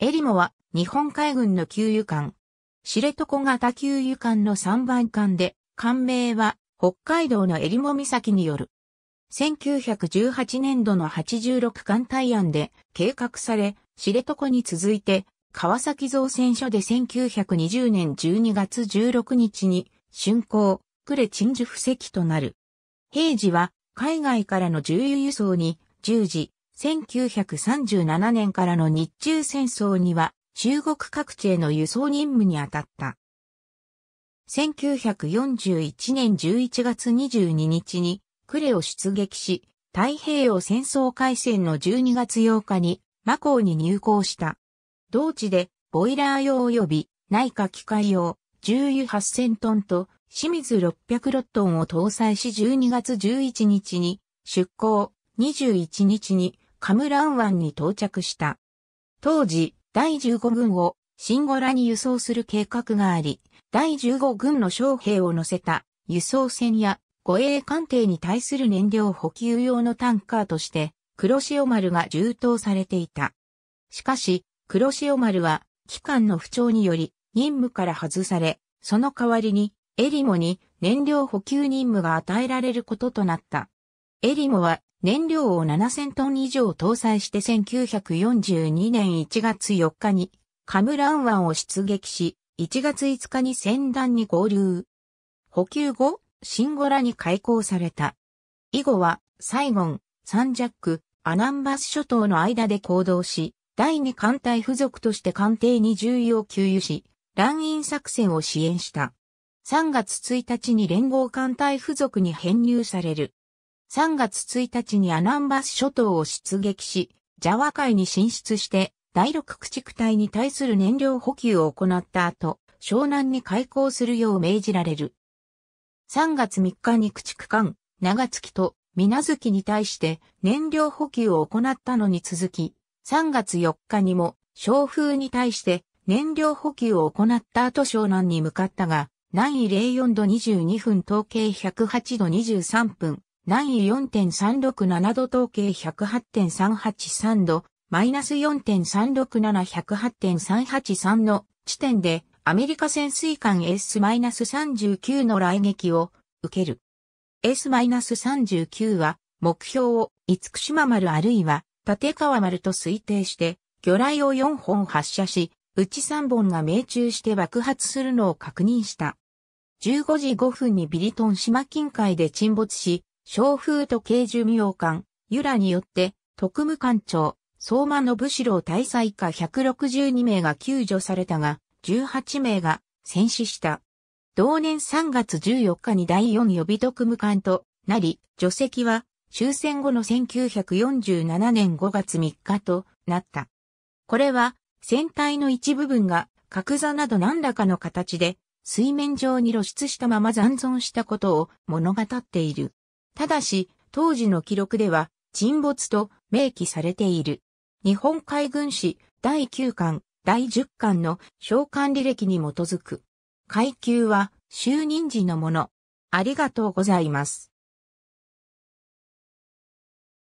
エリモは日本海軍の給油艦。知床型給油艦の3番艦で、艦名は北海道のエリモ岬による。1918年度の86艦隊案で計画され、知床に続いて、川崎造船所で1920年12月16日に、竣工、呉鎮守布石となる。平時は海外からの重油輸送に従事、1937年からの日中戦争には中国各地への輸送任務に当たった。1941年11月22日にクレを出撃し、太平洋戦争開戦の12月8日にマコーに入港した。同地でボイラー用及び内科機械用重油8000トンと清水6 0ットンを搭載し12月11日に出港21日にカムラン湾に到着した。当時、第15軍をシンゴラに輸送する計画があり、第15軍の将兵を乗せた輸送船や護衛艦艇に対する燃料補給用のタンカーとして、黒潮丸が充当されていた。しかし、黒潮丸は、機関の不調により、任務から外され、その代わりに、エリモに燃料補給任務が与えられることとなった。エリモは燃料を7000トン以上搭載して1942年1月4日にカムラン湾を出撃し、1月5日に船団に合流。補給後、シンゴラに開港された。以後は、サイゴン、サンジャック、アナンバス諸島の間で行動し、第二艦隊付属として艦艇に重要を給油し、乱飲作戦を支援した。3月1日に連合艦隊付属に編入される。3月1日にアナンバス諸島を出撃し、ジャワ海に進出して、第6駆逐隊に対する燃料補給を行った後、湘南に開港するよう命じられる。3月3日に駆逐艦、長月と水月に対して燃料補給を行ったのに続き、3月4日にも、小風に対して燃料補給を行った後湘南に向かったが、南緯04度22分統計108度23分、南位4.367度統計108.383度、マイナス4.367108.383の地点でアメリカ潜水艦 S-39 の来撃を受ける。S-39 は目標を五福島丸あるいは立川丸と推定して魚雷を4本発射し、うち3本が命中して爆発するのを確認した。15時5分にビリトン島近海で沈没し、小風と慶寿明官、由良によって、特務官庁、相馬の武士郎大佐以下162名が救助されたが、18名が戦死した。同年3月14日に第4予備特務官となり、除籍は終戦後の1947年5月3日となった。これは、船体の一部分が角座など何らかの形で水面上に露出したまま残存したことを物語っている。ただし、当時の記録では、沈没と明記されている。日本海軍史第9巻、第10巻の召喚履歴に基づく。階級は就任時のもの。ありがとうございます。